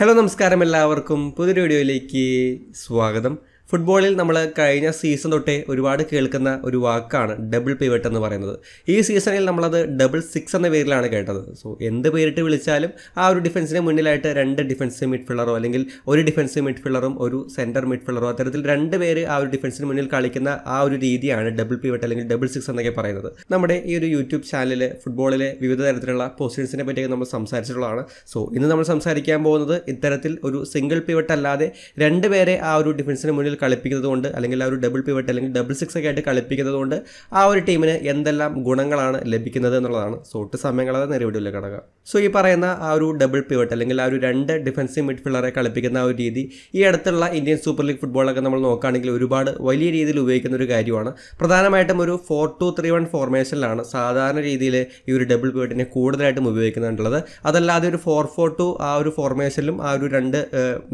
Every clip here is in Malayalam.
ഹലോ നമസ്കാരം എല്ലാവർക്കും പുതിയൊരു വീഡിയോയിലേക്ക് സ്വാഗതം ഫുട്ബോളിൽ നമ്മൾ കഴിഞ്ഞ സീസൺ തൊട്ടേ ഒരുപാട് കേൾക്കുന്ന ഒരു വാക്കാണ് ഡബിൾ പിവറ്റ് എന്ന് പറയുന്നത് ഈ സീസണിൽ നമ്മളത് ഡബിൾ സിക്സ് എന്ന പേരിലാണ് കേട്ടത് സോ എന്ത് പേരിട്ട് വിളിച്ചാലും ആ ഒരു ഡിഫൻസിന് മുന്നിലായിട്ട് രണ്ട് ഡിഫൻസീവ് മിഡ്ഫീൽഡറോ അല്ലെങ്കിൽ ഒരു ഡിഫൻസീവ് മിഡ്ഫീൽഡറും ഒരു സെൻറ്റർ മിഡ്ഫീൽഡറോ അത്തരത്തിൽ രണ്ട് പേര് ആ ഒരു ഡിഫൻസിന് മുന്നിൽ കളിക്കുന്ന ആ ഒരു രീതിയാണ് ഡബിൾ പിവറ്റ് അല്ലെങ്കിൽ ഡബിൾ സിക്സ് എന്നൊക്കെ പറയുന്നത് നമ്മുടെ ഈ ഒരു യൂട്യൂബ് ചാനലിൽ ഫുട്ബോളിലെ വിവിധ തരത്തിലുള്ള പൊസിഷൻസിനെ പറ്റിയൊക്കെ നമ്മൾ സംസാരിച്ചിട്ടുള്ളതാണ് സോ ഇന്ന് നമ്മൾ സംസാരിക്കാൻ പോകുന്നത് ഇത്തരത്തിൽ ഒരു സിംഗിൾ പിവറ്റ് അല്ലാതെ രണ്ട് പേരെ ആ ഒരു ഡിഫൻസിന് മുന്നിൽ കളിപ്പിക്കുന്നത് കൊണ്ട് അല്ലെങ്കിൽ ആ ഒരു ഡബിൾ പിവറ്റ് അല്ലെങ്കിൽ ഡബിൾ സിക്സ് ഒക്കെ ആയിട്ട് കളിപ്പിക്കുന്നത് കൊണ്ട് ആ ഒരു ടീമിന് എന്തെല്ലാം ഗുണങ്ങളാണ് ലഭിക്കുന്നത് എന്നുള്ളതാണ് സോ ഒട്ട് സമയങ്ങളാതെ നേരെ വീഡിയോയിൽ സോ ഈ പറയുന്ന ആ ഒരു ഡബിൾ പിവറ്റ് അല്ലെങ്കിൽ ആ ഒരു രണ്ട് ഡിഫൻസീവ് മിഡ്ഫീൽഡറെ കളിപ്പിക്കുന്ന ആ ഒരു രീതി ഈ അടുത്തുള്ള ഇന്ത്യൻ സൂപ്പർ ലീഗ് ഫുട്ബോളൊക്കെ നമ്മൾ നോക്കുകയാണെങ്കിൽ ഒരുപാട് വലിയ രീതിയിൽ ഉപയോഗിക്കുന്ന ഒരു കാര്യമാണ് പ്രധാനമായിട്ടും ഒരു ഫോർ ടു ത്രീ വൺ ഫോർമേഷനിലാണ് സാധാരണ രീതിയിൽ ഈ ഒരു ഡബിൾ പിവറ്റിനെ കൂടുതലായിട്ടും ഉപയോഗിക്കുന്നുണ്ടുള്ളത് അതല്ലാതെ ഒരു ഫോർ ഫോർ ടു ആ ഒരു ഫോർമേഷനിലും ആ ഒരു രണ്ട്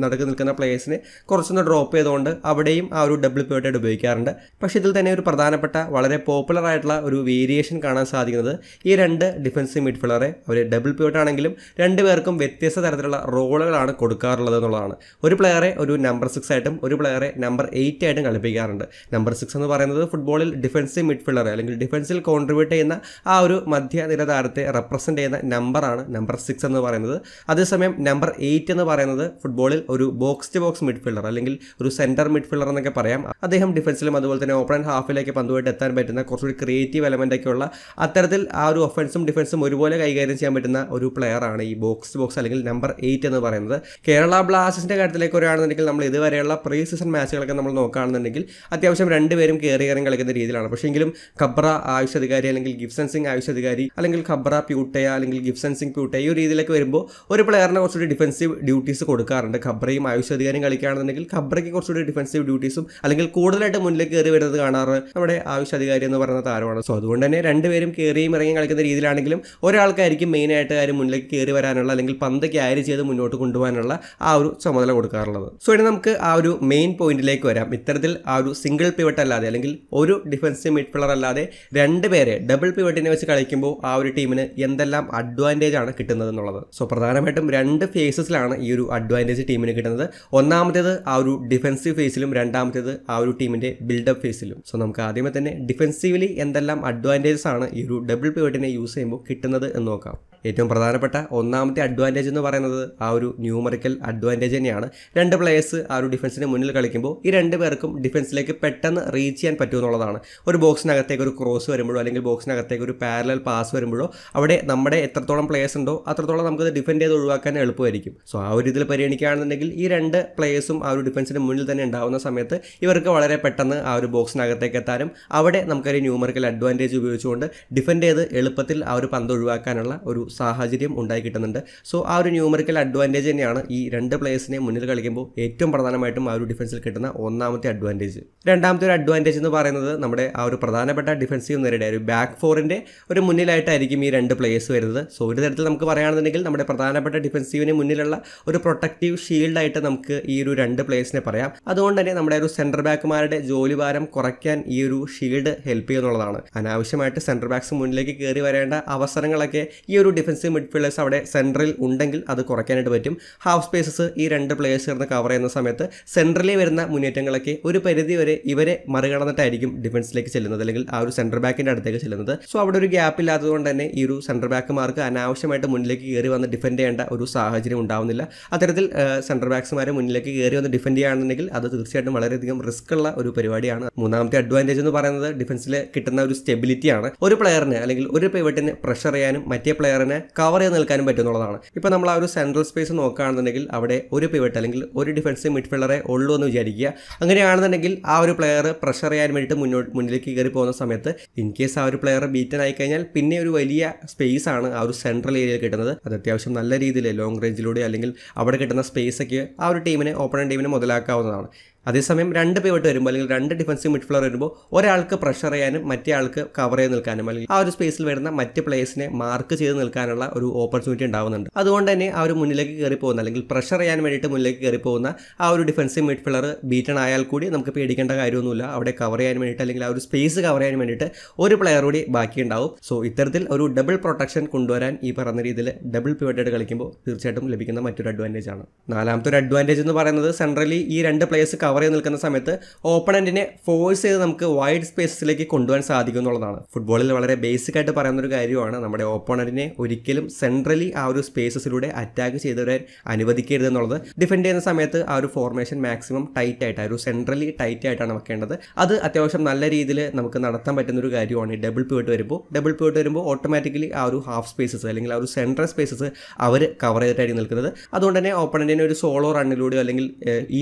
നടക്കു നിൽക്കുന്ന പ്ലേയേഴ്സിനെ കുറച്ചൊന്ന് ഡ്രോപ്പ് ചെയ്തുകൊണ്ട് ആ അവിടെയും ആ ഒരു ഡബിൾ പിവറ്റായിട്ട് ഉപയോഗിക്കാറുണ്ട് പക്ഷേ ഇതിൽ തന്നെ ഒരു പ്രധാനപ്പെട്ട വളരെ പോപ്പുലർ ആയിട്ടുള്ള ഒരു വേരിയേഷൻ കാണാൻ സാധിക്കുന്നത് ഈ രണ്ട് ഡിഫൻസീവ് മിഡ്ഫീൽഡറെ അവർ ഡബിൾ രണ്ട് രണ്ടുപേർക്കും വ്യത്യസ്ത തരത്തിലുള്ള റോളുകളാണ് കൊടുക്കാറുള്ളത് എന്നുള്ളതാണ് ഒരു പ്ലെയറെ ഒരു നമ്പർ സിക്സ് ആയിട്ടും ഒരു പ്ലെയറെ നമ്പർ എയ്റ്റ് ആയിട്ടും കളിപ്പിക്കാറുണ്ട് നമ്പർ സിക്സ് എന്ന് പറയുന്നത് ഫുട്ബോളിൽ ഡിഫൻസീവ് മിഡ്ഫീൽഡർ അല്ലെങ്കിൽ ഡിഫൻസിൽ കോൺട്രിബ്യൂട്ട് ചെയ്യുന്ന ആ ഒരു മധ്യനിര താരത്തെ റെപ്രസെൻ്റ് ചെയ്യുന്ന നമ്പറാണ് നമ്പർ സിക്സ് എന്ന് പറയുന്നത് അതേസമയം നമ്പർ എയ്റ്റ് എന്ന് പറയുന്നത് ഫുട്ബോളിൽ ഒരു ബോക്സ് ടു ബോക്സ് മിഡ്ഫീൽഡർ അല്ലെങ്കിൽ ഒരു സെൻറ്റർ മിഡ് മിഡ് ഫില്ലർ എന്നൊക്കെ പറയാം അദ്ദേഹം ഡിഫൻസിലും അതുപോലെ തന്നെ ഓപ്പൺ ആൻഡ് ഹാഫിലേക്ക് പന്തുമായിട്ട് എത്താൻ പറ്റുന്ന കുറച്ചുകൂടി ക്രിയേറ്റീവ് എലമെൻ്റ് ഒക്കെ ഉള്ള അത്തരത്തിൽ ആ ഒരു ഒഫൻസും ഡിഫൻസും ഒരുപോലെ കൈകാര്യം ചെയ്യാൻ പറ്റുന്ന ഒരു പ്ലെയറാണ് ഈ ബോക്സ് ബോക്സ് അല്ലെങ്കിൽ നമ്പർ എയ്റ്റ് എന്ന് പറയുന്നത് കേരള ബ്ലാസ്റ്റേഴ്സിൻ്റെ കാര്യത്തിലേക്ക് ഒരാണെന്നുണ്ടെങ്കിൽ നമ്മൾ ഇതുവരെയുള്ള പ്രീ സീസൺ മാച്ചുകളൊക്കെ നമ്മൾ നോക്കുകയാണെന്നുണ്ടെങ്കിൽ അത്യാവശ്യം രണ്ടുപേരും കയറി കയറി കളിക്കുന്ന രീതിയിലാണ് പക്ഷേ എങ്കിലും ഖബ്ര ആയുഷ് അധികാരി അല്ലെങ്കിൽ ഗിഫ്സൻ സിംഗ് ആയുഷ് അധികാരി അല്ലെങ്കിൽ ഖബ്ര പ്യൂട്ടയ അല്ലെങ്കിൽ ഗിഫ്സൻ സിംഗ് പ്യൂട്ട ഈ ഒരു രീതിയിലേക്ക് വരുമ്പോൾ ഒരു പ്ലെയറിനെ കുറച്ചുകൂടി ഡിഫൻസീവ് ഡ്യൂട്ടീസ് കൊടുക്കാറുണ്ട് ഖബ്രയും ആയുഷ് അധികാരിയും കളിക്കുകയാണെന്നുണ്ടെങ്കിൽ ഖബ്രയ്ക്ക് കുറച്ചുകൂടി ഡിഫൻസ് ഡിഫൻസീവ് ഡ്യൂട്ടീസും അല്ലെങ്കിൽ കൂടുതലായിട്ട് മുന്നിലേക്ക് കയറി വരുന്നത് കാണാറ് നമ്മുടെ ആവശ്യാധികാരി എന്ന് പറയുന്ന താരമാണ് സോ അതുകൊണ്ട് തന്നെ രണ്ടുപേരും കയറിയും ഇറങ്ങിയും കളിക്കുന്ന രീതിയിലാണെങ്കിലും ഒരാൾക്കായിരിക്കും മെയിനായിട്ട് കാര്യം മുന്നിലേക്ക് കയറി വരാനുള്ള അല്ലെങ്കിൽ പന്ത് ക്യാരി ചെയ്ത് മുന്നോട്ട് കൊണ്ടുപോകാനുള്ള ആ ഒരു ചുമതല കൊടുക്കാറുള്ളത് സോ ഇനി നമുക്ക് ആ ഒരു മെയിൻ പോയിന്റിലേക്ക് വരാം ഇത്തരത്തിൽ ആ ഒരു സിംഗിൾ പിവട്ട് അല്ലാതെ അല്ലെങ്കിൽ ഒരു ഡിഫൻസീവ് മിഡ്ഫീൽഡർ അല്ലാതെ രണ്ടുപേരെ ഡബിൾ പിവട്ടിനെ വെച്ച് കളിക്കുമ്പോൾ ആ ഒരു ടീമിന് എന്തെല്ലാം അഡ്വാൻറ്റേജ് ആണ് കിട്ടുന്നത് എന്നുള്ളത് സോ പ്രധാനമായിട്ടും രണ്ട് ഫേസസിലാണ് ഈ ഒരു അഡ്വാൻറ്റേജ് ടീമിന് കിട്ടുന്നത് ഒന്നാമത്തേത് ആ ഒരു ഡിഫൻസീവ് ഫേസിൽ ഫേസിലും രണ്ടാമത്തേത് ആ ഒരു ടീമിൻ്റെ ബിൽഡപ്പ് ഫേസിലും സോ നമുക്ക് ആദ്യമേ തന്നെ ഡിഫെൻസീവ്ലി എന്തെല്ലാം അഡ്വാൻറ്റേജസ് ആണ് ഈ ഒരു ഡബിൾ പിവറ്റിനെ യൂസ് ചെയ്യുമ്പോൾ കിട്ടുന്നത് എന്ന് നോക്കാം ഏറ്റവും പ്രധാനപ്പെട്ട ഒന്നാമത്തെ അഡ്വാൻറ്റേജ് എന്ന് പറയുന്നത് ആ ഒരു ന്യൂമറിക്കൽ അഡ്വാൻറ്റേജ് തന്നെയാണ് രണ്ട് പ്ലേയേഴ്സ് ആ ഒരു ഡിഫൻസിന് മുന്നിൽ കളിക്കുമ്പോൾ ഈ രണ്ട് പേർക്കും ഡിഫൻസിലേക്ക് പെട്ടെന്ന് റീച്ച് ചെയ്യാൻ പറ്റുമെന്നുള്ളതാണ് ഒരു ബോക്സിനകത്തേക്ക് ഒരു ക്രോസ് വരുമ്പോഴോ അല്ലെങ്കിൽ ബോക്സിനകത്തേക്ക് ഒരു പാരലൽ പാസ് വരുമ്പോഴോ അവിടെ നമ്മുടെ എത്രത്തോളം പ്ലേയേഴ്സ് ഉണ്ടോ അത്രത്തോളം നമുക്കത് ഡിഫെൻഡ് ചെയ്ത് ഒഴിവാക്കാൻ എളുപ്പമായിരിക്കും സോ ആ ഒരു രീതിയിൽ പരിഗണിക്കുകയാണെന്നുണ്ടെങ്കിൽ ഈ രണ്ട് പ്ലേയേഴ്സും ആ ഒരു ഡിഫൻസിന് മുന്നിൽ തന്നെ ഉണ്ടാകുന്ന സമയത്ത് ഇവർക്ക് വളരെ പെട്ടെന്ന് ആ ഒരു ബോക്സിനകത്തേക്ക് എത്താനും അവിടെ നമുക്കൊരു ന്യൂമറിക്കൽ അഡ്വാൻറ്റേജ് ഉപയോഗിച്ചുകൊണ്ട് ഡിഫെൻഡ് ചെയ്ത് എളുപ്പത്തിൽ ആ ഒരു പന്ത് ഒഴിവാക്കാനുള്ള ഒരു സാഹചര്യം ഉണ്ടായി കിട്ടുന്നുണ്ട് സോ ആ ഒരു ന്യൂമറിക്കൽ അഡ്വാൻറ്റേജ് തന്നെയാണ് ഈ രണ്ട് പ്ലേയേഴ്സിനെ മുന്നിൽ കളിക്കുമ്പോൾ ഏറ്റവും പ്രധാനമായിട്ടും ആ ഒരു ഡിഫൻസിൽ കിട്ടുന്ന ഒന്നാമത്തെ അഡ്വാൻറ്റേജ് രണ്ടാമത്തെ ഒരു അഡ്വാൻറ്റേജ് എന്ന് പറയുന്നത് നമ്മുടെ ആ ഒരു പ്രധാനപ്പെട്ട ഡിഫൻസീവ് നേരിടെ ഒരു ബാക്ക് ഫോറിൻ്റെ ഒരു മുന്നിലായിട്ടായിരിക്കും ഈ രണ്ട് പ്ലേയേഴ്സ് വരുന്നത് സോ ഒരു തരത്തിൽ നമുക്ക് പറയുകയാണെന്നുണ്ടെങ്കിൽ നമ്മുടെ പ്രധാനപ്പെട്ട ഡിഫൻസീവിന് മുന്നിലുള്ള ഒരു പ്രൊട്ടക്റ്റീവ് ഷീൽഡായിട്ട് നമുക്ക് ഈ ഒരു രണ്ട് പ്ലേയേഴ്സിനെ പറയാം അതുകൊണ്ട് തന്നെ നമ്മുടെ ഒരു സെൻറ്റർ ബാക്കുമാരുടെ ജോലി ഭാരം കുറയ്ക്കാൻ ഈ ഒരു ഷീൽഡ് ഹെൽപ്പ് ചെയ്യുന്നുള്ളതാണ് അനാവശ്യമായിട്ട് സെൻറ്റർ ബാക്സ് മുന്നിലേക്ക് കയറി വരേണ്ട അവസരങ്ങളൊക്കെ ഈ ഒരു ഡിഫൻസീവ് മിഡ്ഫീൽഡേഴ്സ് അവിടെ സെൻട്രൽ ഉണ്ടെങ്കിൽ അത് കുറയ്ക്കാനായിട്ട് പറ്റും ഹാഫ് സ്പേസസ് ഈ രണ്ട് പ്ലേയേഴ്സ് ഇരുന്ന് കവർ ചെയ്യുന്ന സമയത്ത് സെൻട്രലിൽ വരുന്ന മുന്നേറ്റങ്ങളൊക്കെ ഒരു പരിധി വരെ ഇവരെ മറികടന്നിട്ടായിരിക്കും ഡിഫൻസിലേക്ക് ചെല്ലുന്നത് അല്ലെങ്കിൽ ആ ഒരു സെൻട്രൽ ബാക്കിൻ്റെ അടുത്തേക്ക് ചെല്ലുന്നത് സോ അവിടെ ഒരു ഗ്യാപ്പ് ഇല്ലാത്തതുകൊണ്ട് തന്നെ ഈ ഒരു സെൻട്രൽ ബാക്കുമാർക്ക് അനാവശ്യമായിട്ട് മുന്നിലേക്ക് കയറി വന്ന് ഡിഫെൻഡ് ചെയ്യേണ്ട ഒരു സാഹചര്യം ഉണ്ടാവുന്നില്ല അത്തരത്തിൽ സെൻട്രൽ ബാക്സ്മാരെ മുന്നിലേക്ക് കയറി വന്ന് ഡിഫെൻഡ് ചെയ്യുകയാണെന്നുണ്ടെങ്കിൽ അത് തീർച്ചയായിട്ടും വളരെയധികം റിസ്ക് ഉള്ള ഒരു പരിപാടിയാണ് മൂന്നാമത്തെ അഡ്വാൻറ്റേജ് എന്ന് പറയുന്നത് ഡിഫൻസിൽ കിട്ടുന്ന ഒരു സ്റ്റെബിലിറ്റിയാണ് ഒരു പ്ലെയറിന് അല്ലെങ്കിൽ ഒരു പിവറ്റിന് പ്രഷർ ചെയ്യാനും മറ്റേ പ്ലെയറിന് തന്നെ കവർ ചെയ്ത് നിൽക്കാനും പറ്റുന്നുള്ളതാണ് ഇപ്പോൾ നമ്മൾ ആ ഒരു സെൻട്രൽ സ്പേസ് നോക്കുകയാണെന്നുണ്ടെങ്കിൽ അവിടെ ഒരു പിവറ്റ് അല്ലെങ്കിൽ ഒരു ഡിഫൻസ് മിഡ്ഫീൽഡറെ ഉള്ളൂ എന്ന് വിചാരിക്കുക അങ്ങനെയാണെന്നുണ്ടെങ്കിൽ ആ ഒരു പ്ലെയർ പ്രഷർ ചെയ്യാൻ വേണ്ടിയിട്ട് മുന്നോട്ട് മുന്നിലേക്ക് കയറി പോകുന്ന സമയത്ത് ഇൻ കേസ് ആ ഒരു പ്ലെയർ ബീറ്റൻ ആയി കഴിഞ്ഞാൽ പിന്നെ ഒരു വലിയ സ്പേസ് ആണ് ആ ഒരു സെൻട്രൽ ഏരിയയിൽ കിട്ടുന്നത് അത് അത്യാവശ്യം നല്ല രീതിയിൽ ലോങ് റേഞ്ചിലൂടെ അല്ലെങ്കിൽ അവിടെ കിട്ടുന്ന സ്പേസൊക്കെ ആ ഒരു ടീമിനെ ഓപ്പണൻ ടീമിനെ മുതലാക്കാവുന്നതാണ് അതേസമയം രണ്ട് പേട്ട് വരുമ്പോൾ അല്ലെങ്കിൽ രണ്ട് ഡിഫൻസീവ് മിഡ്ഫ്ലോർ വരുമ്പോൾ ഒരാൾക്ക് പ്രഷർ ചെയ്യാനും മറ്റേ ആൾക്ക് കവർ ചെയ്ത് നിൽക്കാനും അല്ലെങ്കിൽ ആ ഒരു സ്പേസിൽ വരുന്ന മറ്റ് പ്ലേയേഴ്സിനെ മാർക്ക് ചെയ്ത് നിൽക്കാനുള്ള ഒരു ഓപ്പർച്യൂണിറ്റി ഉണ്ടാവുന്നുണ്ട് അതുകൊണ്ട് തന്നെ ആ ഒരു മുന്നിലേക്ക് കയറി പോകുന്ന അല്ലെങ്കിൽ പ്രഷർ ചെയ്യാൻ വേണ്ടിയിട്ട് മുന്നിലേക്ക് കയറി പോകുന്ന ആ ഒരു ഡിഫൻസീവ് മിഡ്ഫ്ലോർ ബീറ്റൺ ആയാൽ കൂടി നമുക്ക് പേടിക്കേണ്ട കാര്യമൊന്നുമില്ല അവിടെ കവർ ചെയ്യാൻ വേണ്ടിയിട്ട് അല്ലെങ്കിൽ ആ ഒരു സ്പേസ് കവർ ചെയ്യാൻ വേണ്ടിയിട്ട് ഒരു പ്ലെയർ കൂടി ബാക്കിയുണ്ടാവും സോ ഇത്തരത്തിൽ ഒരു ഡബിൾ പ്രൊട്ടക്ഷൻ കൊണ്ടുവരാൻ ഈ പറഞ്ഞ രീതിയിൽ ഡബിൾ പിവറ്റായിട്ട് കളിക്കുമ്പോൾ തീർച്ചയായിട്ടും ലഭിക്കുന്ന മറ്റൊരു അഡ്വാൻറ്റേജ് ആണ് നാലാമത്തെ ഒരു അഡ്വാൻറ്റേജ് എന്ന് പറയുന്നത് സെൻട്രലി ഈ രണ്ട് പ്ലേയേഴ്സ് കവർ കവർ ചെയ്ത് നിൽക്കുന്ന സമയത്ത് ഓപ്പണൻറ്റിനെ ഫോഴ്സ് ചെയ്ത് നമുക്ക് വൈഡ് സ്പേസിലേക്ക് കൊണ്ടുപോകാൻ സാധിക്കും എന്നുള്ളതാണ് ഫുട്ബോളിൽ വളരെ ബേസിക് ആയിട്ട് പറയുന്ന ഒരു കാര്യമാണ് നമ്മുടെ ഓപ്പണൻറ്റിനെ ഒരിക്കലും സെൻട്രലി ആ ഒരു സ്പേസസിലൂടെ അറ്റാക്ക് ചെയ്തവരെ അനുവദിക്കരുത് എന്നുള്ളത് ഡിഫെൻഡ് ചെയ്യുന്ന സമയത്ത് ആ ഒരു ഫോർമേഷൻ മാക്സിമം ടൈറ്റ് ആയിട്ട് ആ ഒരു സെൻട്രലി ടൈറ്റ് ആയിട്ടാണ് വെക്കേണ്ടത് അത് അത്യാവശ്യം നല്ല രീതിയിൽ നമുക്ക് നടത്താൻ പറ്റുന്ന ഒരു കാര്യമാണ് ഈ ഡബിൾ പിവട്ട് വരുമ്പോൾ ഡബിൾ പിവട്ട് വരുമ്പോൾ ഓട്ടോമാറ്റിക്കലി ആ ഒരു ഹാഫ് സ്പേസസ് അല്ലെങ്കിൽ ആ ഒരു സെൻട്രൽ സ്പേസസ് അവർ കവർ ചെയ്തിട്ടായിരിക്കും നിൽക്കുന്നത് അതുകൊണ്ട് തന്നെ ഓപ്പണൻറ്റിനെ ഒരു സോളോ റണ്ണിലൂടെ അല്ലെങ്കിൽ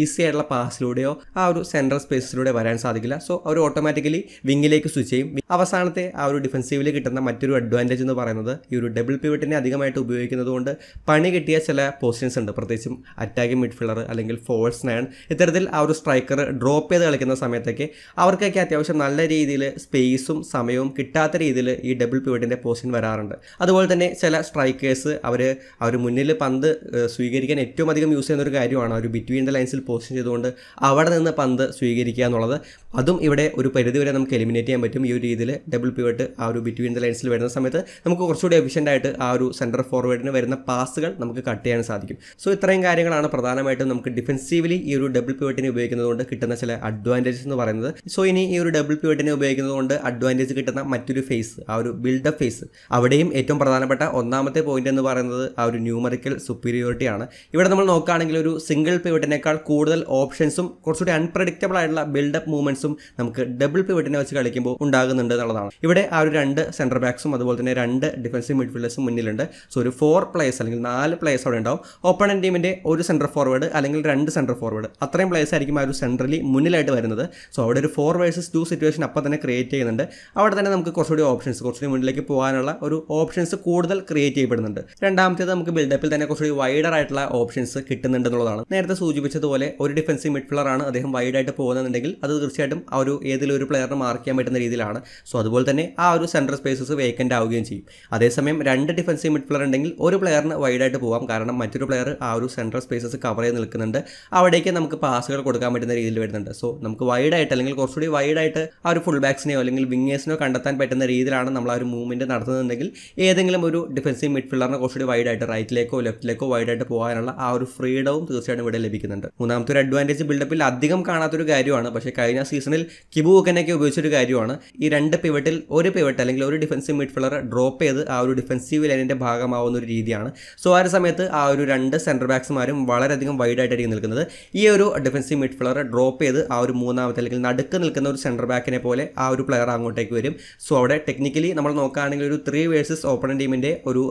ഈസി ആയിട്ടുള്ള പാസിലൂടെ കൂടെയോ ആ ഒരു സെൻട്രൽ സ്പേസിലൂടെ വരാൻ സാധിക്കില്ല സോ അവർ ഓട്ടോമാറ്റിക്കലി വിങ്ങിലേക്ക് സ്വിച്ച് ചെയ്യും അവസാനത്തെ ആ ഒരു ഡിഫൻസീവിൽ കിട്ടുന്ന മറ്റൊരു അഡ്വാൻറ്റേജ് എന്ന് പറയുന്നത് ഈ ഒരു ഡബിൾ പിവറ്റിനെ അധികമായിട്ട് ഉപയോഗിക്കുന്നത് കൊണ്ട് പണി കിട്ടിയ ചില പൊസിഷൻസ് ഉണ്ട് പ്രത്യേകിച്ചും അറ്റാക്കിംഗ് മിഡ്ഫീൽഡർ അല്ലെങ്കിൽ ഫോഴ്സ് നയൺ ഇത്തരത്തിൽ ആ ഒരു സ്ട്രൈക്കർ ഡ്രോപ്പ് ചെയ്ത് കളിക്കുന്ന സമയത്തൊക്കെ അവർക്കൊക്കെ അത്യാവശ്യം നല്ല രീതിയിൽ സ്പേസും സമയവും കിട്ടാത്ത രീതിയിൽ ഈ ഡബിൾ പിവറ്റിൻ്റെ പൊസിഷൻ വരാറുണ്ട് അതുപോലെ തന്നെ ചില സ്ട്രൈക്കേഴ്സ് അവർ അവർ മുന്നിൽ പന്ത് സ്വീകരിക്കാൻ ഏറ്റവും അധികം യൂസ് ചെയ്യുന്ന ഒരു കാര്യമാണ് അവർ ബിറ്റ്വീൻ ദ ലൈൻസിൽ പൊസിഷൻ ചെയ്തുകൊണ്ട് ആ അവിടെ നിന്ന് പന്ത് സ്വീകരിക്കുക എന്നുള്ളത് അതും ഇവിടെ ഒരു പരിധി വരെ നമുക്ക് എലിമിനേറ്റ് ചെയ്യാൻ പറ്റും ഈ ഒരു രീതിയിൽ ഡബിൾ പിവട്ട് ആ ഒരു ബിറ്റ്വീൻ ദ ലൈൻസിൽ വരുന്ന സമയത്ത് നമുക്ക് കുറച്ചുകൂടി എഫിഷ്യൻ്റ് ആയിട്ട് ആ ഒരു സെൻറ്റർ ഫോർവേഡിന് വരുന്ന പാസുകൾ നമുക്ക് കട്ട് ചെയ്യാൻ സാധിക്കും സോ ഇത്രയും കാര്യങ്ങളാണ് പ്രധാനമായിട്ടും നമുക്ക് ഡിഫൻസീവലി ഈ ഒരു ഡബിൾ പിവട്ടിനെ ഉപയോഗിക്കുന്നതുകൊണ്ട് കിട്ടുന്ന ചില അഡ്വാൻറ്റേജസ് എന്ന് പറയുന്നത് സോ ഇനി ഈ ഒരു ഡബിൾ പിവട്ടിനെ ഉപയോഗിക്കുന്നതുകൊണ്ട് അഡ്വാൻറ്റേജ് കിട്ടുന്ന മറ്റൊരു ഫേസ് ആ ഒരു ബിൽഡപ്പ് ഫേസ് അവിടെയും ഏറ്റവും പ്രധാനപ്പെട്ട ഒന്നാമത്തെ പോയിന്റ് എന്ന് പറയുന്നത് ആ ഒരു ന്യൂമറിക്കൽ സുപ്പീരിയോറിറ്റിയാണ് ഇവിടെ നമ്മൾ നോക്കുകയാണെങ്കിൽ ഒരു സിംഗിൾ പിവട്ടിനേക്കാൾ കൂടുതൽ ഓപ്ഷൻസും കുറച്ചുകൂടി അൺപ്രഡിക്റ്റബിൾ ആയിട്ടുള്ള ബിൽഡപ്പ് മൂവ്മെന്റ്സും നമുക്ക് ഡബിൾ പിവറ്റിനെ വെച്ച് കളിക്കുമ്പോൾ ഉണ്ടാകുന്നുണ്ട് എന്നുള്ളതാണ് ഇവിടെ ആ ഒരു രണ്ട് സെന്റർ ബാക്സും അതുപോലെ തന്നെ രണ്ട് ഡിഫൻസീവ് മിഡ്ഫീൽഡേഴ്സും മുന്നിലുണ്ട് സോ ഒരു ഫോർ പ്ലേയേഴ്സ് അല്ലെങ്കിൽ നാല് പ്ലേയേഴ്സ് അവിടെ ഉണ്ടാവും ഓപ്പണൻ ടീമിൻ്റെ ഒരു സെന്റർ ഫോർവേഡ് അല്ലെങ്കിൽ രണ്ട് സെന്റർ ഫോർവേഡ് അത്രയും പ്ലേയേഴ്സ് ആയിരിക്കും ആ ഒരു സെൻട്രലി മുന്നിലായിട്ട് വരുന്നത് സോ അവിടെ ഒരു ഫോർ വേഴ്സസ് ടു സിറ്റുവേഷൻ അപ്പം തന്നെ ക്രിയേറ്റ് ചെയ്യുന്നുണ്ട് അവിടെ തന്നെ നമുക്ക് കുറച്ചുകൂടി ഓപ്ഷൻസ് കുറച്ചുകൂടി മുന്നിലേക്ക് പോകാനുള്ള ഒരു ഓപ്ഷൻസ് കൂടുതൽ ക്രിയേറ്റ് ചെയ്യപ്പെടുന്നുണ്ട് രണ്ടാമത്തേത് നമുക്ക് ബിൽഡപ്പിൽ തന്നെ കുറച്ചുകൂടി വൈഡർ ആയിട്ടുള്ള ഓപ്ഷൻസ് കിട്ടുന്നുണ്ടെന്നുള്ളതാണ് നേരത്തെ സൂചിപ്പിച്ചതുപോലെ ഒരു ഡിഫൻസീവ് മിഡ്ഫീൽഡർ ആണ് അദ്ദേഹം വൈഡായിട്ട് പോകുന്നതെന്നുണ്ടെങ്കിൽ അത് തീർച്ചയായിട്ടും ആ ഒരു ഏതെങ്കിലും ഒരു പ്ലെയറിനെ മാർക്ക് ചെയ്യാൻ പറ്റുന്ന രീതിയിലാണ് സോ അതുപോലെ തന്നെ ആ ഒരു സെൻട്രൽ സ്പേസസ് വേക്കൻ്റ് ആവുകയും ചെയ്യും അതേസമയം രണ്ട് ഡിഫൻസീവ് മിഡ്ഫീൽഡർ ഉണ്ടെങ്കിൽ ഒരു പ്ലെയറിന് വൈഡായിട്ട് പോകാം കാരണം മറ്റൊരു പ്ലെയർ ആ ഒരു സെൻട്രൽ സ്പേസസ് കവർ ചെയ്ത് നിൽക്കുന്നുണ്ട് അവിടേക്ക് നമുക്ക് പാസുകൾ കൊടുക്കാൻ പറ്റുന്ന രീതിയിൽ വരുന്നുണ്ട് സോ നമുക്ക് വൈഡായിട്ട് അല്ലെങ്കിൽ കുറച്ചുകൂടി വൈഡായിട്ട് ആ ഒരു ഫുൾ ബാക്സിനെയോ അല്ലെങ്കിൽ വിങ്ങേഴ്സിനോ കണ്ടെത്താൻ പറ്റുന്ന രീതിയിലാണ് നമ്മൾ ആ ഒരു മൂവ്മെൻറ്റ് നടത്തുന്നതെങ്കിൽ ഏതെങ്കിലും ഒരു ഡിഫൻസീവ് ഫീൽഡറിനെ കുറച്ചുകൂടി വൈഡായിട്ട് റൈറ്റിലേക്കോ ലെഫ്റ്റിലേക്കോ വൈഡായിട്ട് പോകാനുള്ള ആ ഒരു ഫ്രീഡവും തീർച്ചയായിട്ടും ഇവിടെ ലഭിക്കുന്നുണ്ട് മൂന്നാമത്തെ ഒരു അഡ്വാൻറ്റേജ് ബിൽഡപ്പ് ലൈനപ്പിൽ അധികം കാണാത്തൊരു കാര്യമാണ് പക്ഷേ കഴിഞ്ഞ സീസണിൽ കിബു ഒക്കെ ഉപയോഗിച്ചൊരു കാര്യമാണ് ഈ രണ്ട് പിവറ്റിൽ ഒരു പിവറ്റ് അല്ലെങ്കിൽ ഒരു ഡിഫൻസീവ് മിഡ്ഫീൽഡർ ഡ്രോപ്പ് ചെയ്ത് ആ ഒരു ഡിഫൻസീവ് ലൈനിൻ്റെ ഭാഗമാവുന്ന ഒരു രീതിയാണ് സോ ആ ഒരു സമയത്ത് ആ ഒരു രണ്ട് സെൻറ്റർ ബാക്സ്മാരും വളരെയധികം വൈഡായിട്ടായിരിക്കും നിൽക്കുന്നത് ഈ ഒരു ഡിഫൻസീവ് മിഡ്ഫീൽഡർ ഡ്രോപ്പ് ചെയ്ത് ആ ഒരു മൂന്നാമത്തെ അല്ലെങ്കിൽ നടുക്ക് നിൽക്കുന്ന ഒരു സെൻറ്റർ ബാക്കിനെ പോലെ ആ ഒരു പ്ലെയർ അങ്ങോട്ടേക്ക് വരും സോ അവിടെ ടെക്നിക്കലി നമ്മൾ നോക്കുകയാണെങ്കിൽ ഒരു ത്രീ വേഴ്സസ് ഓപ്പണൻ ടീമിൻ്റെ ഒരു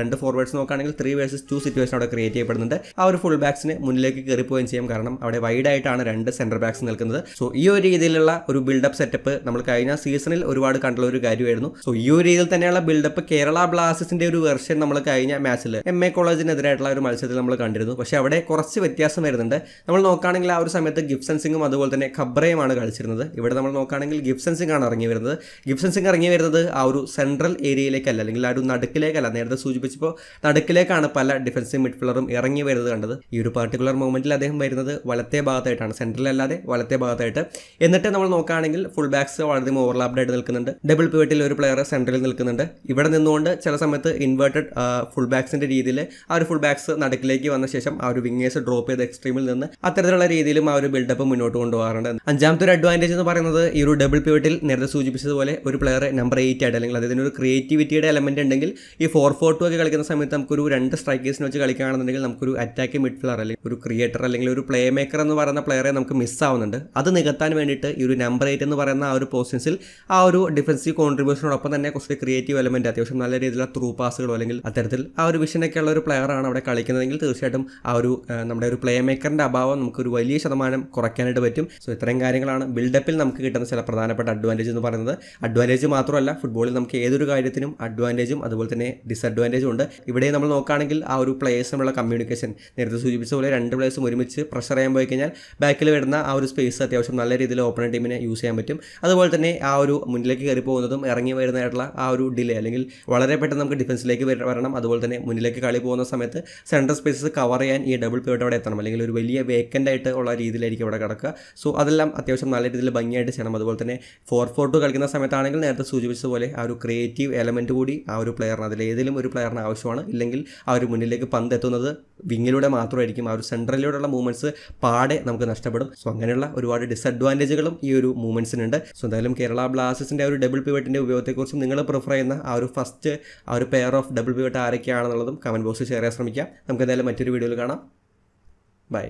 രണ്ട് ഫോർവേഡ്സ് നോക്കുകയാണെങ്കിൽ ത്രീ വേഴ്സസ് ടു സിറ്റുവേഷൻ അവിടെ ക്രിയേറ്റ് ചെയ്യപ്പെടുന്നുണ്ട് ആ ഒരു ഫുൾ ബാക്സിന് മുന്നിലേക്ക് കയറിപ്പോവുകയും ചെയ്യും കാരണം അവിടെ വൈഡ് വൈഡ് ആയിട്ടാണ് രണ്ട് സെൻറ്റർ ബാക്സ് നിൽക്കുന്നത് സോ ഈ ഒരു രീതിയിലുള്ള ഒരു ബിൽഡപ്പ് സെറ്റപ്പ് നമ്മൾ കഴിഞ്ഞ സീസണിൽ ഒരുപാട് കണ്ടുള്ള ഒരു കാര്യമായിരുന്നു സോ ഈ ഒരു രീതിയിൽ തന്നെയുള്ള ബിൽഡപ്പ് കേരള ബ്ലാസ്റ്റേഴ്സിന്റെ ഒരു വെർഷൻ നമ്മൾ കഴിഞ്ഞ മാച്ചിൽ എം എ കോളേജിനെതിരായിട്ടുള്ള ഒരു മത്സരത്തിൽ നമ്മൾ കണ്ടിരുന്നു പക്ഷേ അവിടെ കുറച്ച് വ്യത്യാസം വരുന്നുണ്ട് നമ്മൾ നോക്കുകയാണെങ്കിൽ ആ ഒരു സമയത്ത് ഗിഫ്സൺ സിംഗും അതുപോലെ തന്നെ ഖബ്രയുമാണ് കളിച്ചിരുന്നത് ഇവിടെ നമ്മൾ നോക്കുകയാണെങ്കിൽ ഗിഫ്സൺ സിംഗ് ആണ് ഇറങ്ങി വരുന്നത് ഗിഫ്സൺ സിംഗ് ഇറങ്ങി വരുന്നത് ആ ഒരു സെൻട്രൽ ഏരിയയിലേക്കല്ല അല്ലെങ്കിൽ ആ ഒരു നടുക്കിലേക്കല്ല നേരത്തെ സൂചിപ്പിച്ചപ്പോൾ നടുക്കിലേക്കാണ് പല ഡിഫൻസീവ് മിഡ്ഫീൽഡറും ഇറങ്ങി വരുന്നത് കണ്ടത് ഈ ഒരു പർട്ടിക്കുലർ മൊമെന്റിൽ അദ്ദേഹം വരുന്നത് വലത്തെ ഭാഗത്തായിട്ടാണ് അല്ലാതെ വലത്തെ ഭാഗത്തായിട്ട് എന്നിട്ട് നമ്മൾ നോക്കുകയാണെങ്കിൽ ഫുൾ ബാക്സ് വളരെയധികം ഓവർലാപ്ഡ് ആയിട്ട് നിൽക്കുന്നുണ്ട് ഡബിൾ പിവറ്റിൽ ഒരു പ്ലെയർ സെൻറ്ററിൽ നിൽക്കുന്നുണ്ട് ഇവിടെ നിന്നുകൊണ്ട് ചില സമയത്ത് ഇൻവേർട്ടഡ് ഫുൾ ബാക്സിൻ്റെ രീതിയിൽ ആ ഒരു ഫുൾ ബാക്സ് നടുക്കിലേക്ക് വന്ന ശേഷം ആ ഒരു വിങ്ങേഴ്സ് ഡ്രോപ്പ് ചെയ്ത് എക്സ്ട്രീമിൽ നിന്ന് അത്തരത്തിലുള്ള രീതിയിലും ആ ഒരു ബിൽഡപ്പ് മുന്നോട്ട് കൊണ്ടുപോകാറുണ്ട് അഞ്ചാമത്തെ ഒരു അഡ്വാൻറ്റേജ് എന്ന് പറയുന്നത് ഈ ഒരു ഡബിൾ പിവറ്റിൽ നേരത്തെ സൂചിപ്പിച്ചതുപോലെ ഒരു പ്ലെയർ നമ്പർ എയ്റ്റ് ആയിട്ട് അല്ലെങ്കിൽ അതായത് ഒരു ക്രിയേറ്റിവിറ്റിയുടെ എലമെൻറ്റ് ഉണ്ടെങ്കിൽ ഈ ഫോർ ഫോർ ടു ഒക്കെ കളിക്കുന്ന സമയത്ത് നമുക്കൊരു രണ്ട് സ്ട്രൈക്കേഴ്സിനെ വെച്ച് കളിക്കുകയാണെന്നുണ്ടെങ്കിൽ നമുക്കൊരു അറ്റാക്ക് മിഡ്ഫിലർ അല്ലെങ്കിൽ ഒരു ക്രിയേറ്റർ അല്ലെങ്കിൽ ഒരു പ്ലേ മേക്കർ എന്ന് പറയുന്ന പ്ലെയറെ നമുക്ക് മിസ്സാവുന്നുണ്ട് അത് നികത്താൻ വേണ്ടിയിട്ട് ഈ ഒരു നമ്പർ എയ്റ്റ് എന്ന് പറയുന്ന ആ ഒരു പൊസിഷൻസിൽ ആ ഒരു ഡിഫൻസീവ് കോൺട്രിബ്യൂഷനോടൊപ്പം തന്നെ കുറച്ച് ക്രിയേറ്റീവ് എലമെൻറ്റ് അത്യാവശ്യം നല്ല രീതിയിലുള്ള ത്രൂ പാസുകളോ അല്ലെങ്കിൽ അത്തരത്തിൽ ആ ഒരു വിഷനൊക്കെ ഉള്ള ഒരു പ്ലെയറാണ് അവിടെ കളിക്കുന്നതെങ്കിൽ തീർച്ചയായിട്ടും ആ ഒരു നമ്മുടെ ഒരു പ്ലേ മേക്കറിൻ്റെ അഭാവം നമുക്കൊരു വലിയ ശതമാനം കുറയ്ക്കാനായിട്ട് പറ്റും സോ ഇത്തരം കാര്യങ്ങളാണ് ബിൽഡപ്പിൽ നമുക്ക് കിട്ടുന്ന ചില പ്രധാനപ്പെട്ട അഡ്വാൻറ്റേജ് എന്ന് പറയുന്നത് അഡ്വാൻറ്റേജ് മാത്രമല്ല ഫുട്ബോളിൽ നമുക്ക് ഏതൊരു കാര്യത്തിനും അഡ്വാൻറ്റേജും അതുപോലെ തന്നെ ഡിസഡ്വാൻറ്റേജും ഉണ്ട് ഇവിടെ നമ്മൾ നോക്കുകയാണെങ്കിൽ ആ ഒരു പ്ലേയേഴ്സ് തമ്മിലുള്ള കമ്മ്യൂണിക്കേഷൻ നേരത്തെ സൂചിപ്പിച്ച പോലെ രണ്ട് പ്ലേഴ്സും ഒരുമിച്ച് പ്രഷർ ചെയ്യാൻ പോയി കഴിഞ്ഞാൽ ബാക്കിൽ വരുന്ന ആ ഒരു സ്പേസ് അത്യാവശ്യം നല്ല രീതിയിൽ ഓപ്പണർ ടീമിനെ യൂസ് ചെയ്യാൻ പറ്റും അതുപോലെ തന്നെ ആ ഒരു മുന്നിലേക്ക് കയറി പോകുന്നതും ഇറങ്ങി വരുന്നതായിട്ടുള്ള ആ ഒരു ഡിലേ അല്ലെങ്കിൽ വളരെ പെട്ടെന്ന് നമുക്ക് ഡിഫൻസിലേക്ക് വരണം അതുപോലെ തന്നെ മുന്നിലേക്ക് കളി പോകുന്ന സമയത്ത് സെൻട്രൽ സ്പേസസ് കവർ ചെയ്യാൻ ഈ ഡബിൾ പിവട്ട് അവിടെ എത്തണം അല്ലെങ്കിൽ ഒരു വലിയ വേക്കൻ്റ് ആയിട്ട് ഉള്ള രീതിയിലായിരിക്കും അവിടെ കിടക്കുക സോ അതെല്ലാം അത്യാവശ്യം നല്ല രീതിയിൽ ഭംഗിയായിട്ട് ചെയ്യണം അതുപോലെ തന്നെ ഫോർ ഫോർ ടു കളിക്കുന്ന സമയത്താണെങ്കിൽ നേരത്തെ സൂചിപ്പിച്ചതുപോലെ ആ ഒരു ക്രിയേറ്റീവ് എലമെൻറ്റ് കൂടി ആ ഒരു പ്ലെയറിന് അതിൽ ഏതെങ്കിലും ഒരു പ്ലെയറിന് ആവശ്യമാണ് ഇല്ലെങ്കിൽ ആ ഒരു മുന്നിലേക്ക് പന്ത് എത്തുന്നത് വിങ്ങിലൂടെ മാത്രമായിരിക്കും ആ ഒരു സെൻട്രലിലൂടെയുള്ള മൂവ്മെൻറ്റ്സ് പാടെ നമുക്ക് നഷ്ടപ്പെടും സോ അങ്ങനെയുള്ള ഒരുപാട് ഡിസഡ്വാൻറ്റേജുകളും ഈ ഒരു മൂവ്മെൻറ്റ്സിനുണ്ട് സോ എന്തായാലും കേരള ബ്ലാസ്റ്റേഴ്സിൻ്റെ ഒരു ഡബിൾ പിവറ്റിന്റെ ഉപയോഗത്തെക്കുറിച്ചും നിങ്ങൾ പ്രിഫർ ചെയ്യുന്ന ആ ഒരു ഫസ്റ്റ് ആ ഒരു പെയർ ഓഫ് ഡബിൾ പിവറ്റ് ആരൊക്കെയാണെന്നുള്ളതും കമൻറ്റ് ബോക്സിൽ ഷെയർ ചെയ്യാൻ ശ്രമിക്കാം നമുക്ക് എന്തായാലും മറ്റൊരു വീഡിയോയിൽ കാണാം ബൈ